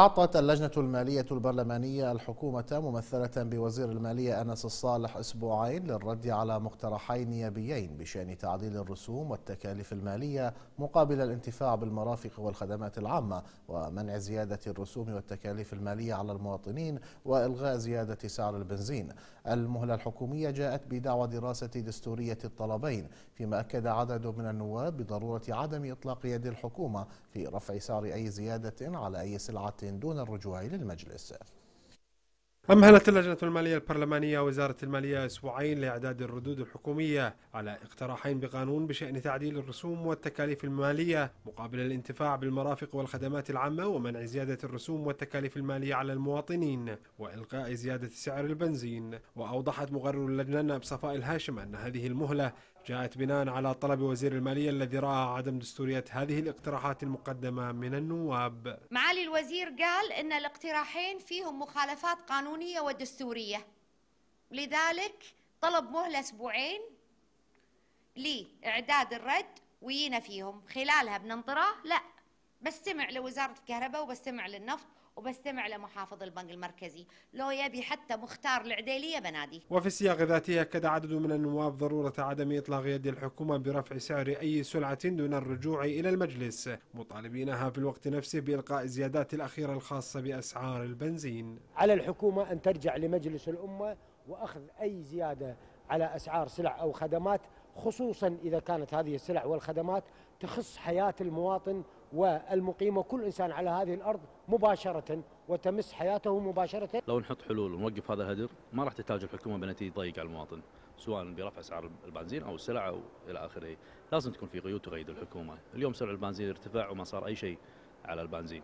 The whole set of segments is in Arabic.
أعطت اللجنة المالية البرلمانية الحكومة ممثلة بوزير المالية أنس الصالح أسبوعين للرد على مقترحين نيابيين بشأن تعديل الرسوم والتكاليف المالية مقابل الانتفاع بالمرافق والخدمات العامة ومنع زيادة الرسوم والتكاليف المالية على المواطنين وإلغاء زيادة سعر البنزين المهلة الحكومية جاءت بدعوى دراسة دستورية الطلبين فيما أكد عدد من النواب بضرورة عدم إطلاق يد الحكومة في رفع سعر أي زيادة على أي سلعة دون الرجوع إلى المجلس أمهلت اللجنة المالية البرلمانية وزارة المالية أسبوعين لإعداد الردود الحكومية على اقتراحين بقانون بشأن تعديل الرسوم والتكاليف المالية مقابل الانتفاع بالمرافق والخدمات العامة ومنع زيادة الرسوم والتكاليف المالية على المواطنين وإلقاء زيادة سعر البنزين وأوضحت مقرر اللجنة النائب صفاء الهاشم أن هذه المهلة جاءت بناء على طلب وزير المالية الذي رأى عدم دستورية هذه الاقتراحات المقدمة من النواب مع الوزير قال أن الاقتراحين فيهم مخالفات قانونية ودستورية لذلك طلب مهلة أسبوعين لإعداد الرد وينا فيهم خلالها بننطره لا بستمع لوزاره الكهرباء وبستمع للنفط وبستمع لمحافظ البنك المركزي لو يبي حتى مختار العديلية بنادي وفي السياق ذاته أكد عدد من النواب ضرورة عدم إطلاق يد الحكومة برفع سعر أي سلعة دون الرجوع إلى المجلس مطالبينها في الوقت نفسه بإلقاء الزيادات الأخيرة الخاصة بأسعار البنزين على الحكومة أن ترجع لمجلس الأمة وأخذ أي زيادة على أسعار سلع أو خدمات خصوصا إذا كانت هذه السلع والخدمات تخص حياة المواطن والمقيم وكل إنسان على هذه الأرض مباشرة وتمس حياته مباشرة لو نحط حلول ونوقف هذا الهدر ما راح تحتاج الحكومة بنتيجة تضيق على المواطن سواء برفع اسعار البنزين او السلع او الى اخره، لازم تكون في قيود تقيد الحكومه، اليوم سعر البنزين ارتفع وما صار اي شيء على البنزين.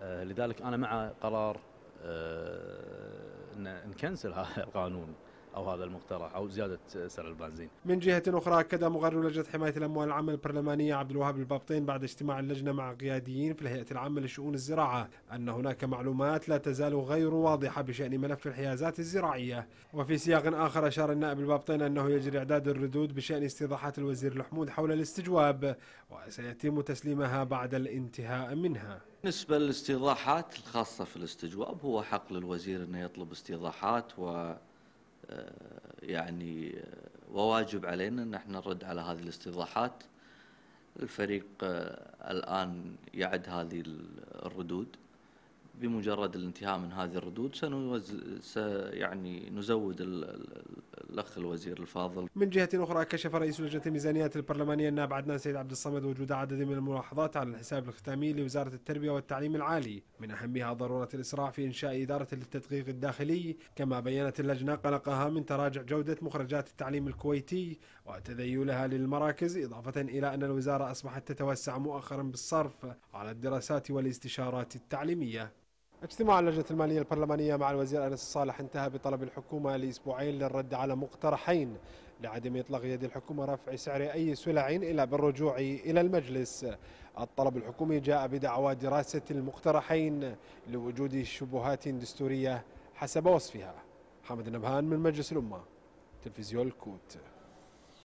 آه لذلك انا مع قرار آه نكنسل هذا القانون او هذا المقترح او زياده سعر البنزين. من جهه اخرى اكد مقرر لجنه حمايه الاموال العامه البرلمانيه عبد الوهاب البابطين بعد اجتماع اللجنه مع قياديين في الهيئه العامه لشؤون الزراعه ان هناك معلومات لا تزال غير واضحه بشان ملف الحيازات الزراعيه. وفي سياق اخر اشار النائب البابطين انه يجري اعداد الردود بشان استيضاحات الوزير الحمود حول الاستجواب وسيتم تسليمها بعد الانتهاء منها. بالنسبة للاستيضاحات الخاصة في الاستجواب هو حق للوزير أنه يطلب استيضاحات و يعني وواجب علينا ان احنا نرد على هذه الاستيضاحات الفريق آه، الان يعد هذه الردود بمجرد الانتهاء من هذه الردود سنوز س يعني نزود ال ال الاخ الوزير الفاضل. من جهه اخرى كشف رئيس لجنه الميزانيات البرلمانيه النائب عدنان سيد عبد الصمد وجود عدد من الملاحظات على الحساب الختامي لوزاره التربيه والتعليم العالي، من اهمها ضروره الاسراع في انشاء اداره للتدقيق الداخلي، كما بينت اللجنه قلقها من تراجع جوده مخرجات التعليم الكويتي وتذيلها للمراكز، اضافه الى ان الوزاره اصبحت تتوسع مؤخرا بالصرف على الدراسات والاستشارات التعليميه. اجتماع اللجنة المالية البرلمانية مع الوزير أنس الصالح انتهى بطلب الحكومة لأسبوعين للرد على مقترحين لعدم إطلاق يد الحكومة رفع سعر أي سلع إلا بالرجوع إلى المجلس الطلب الحكومي جاء بدعوى دراسة المقترحين لوجود شبهات دستورية حسب وصفها حمد النبهان من مجلس الأمة تلفزيون الكوت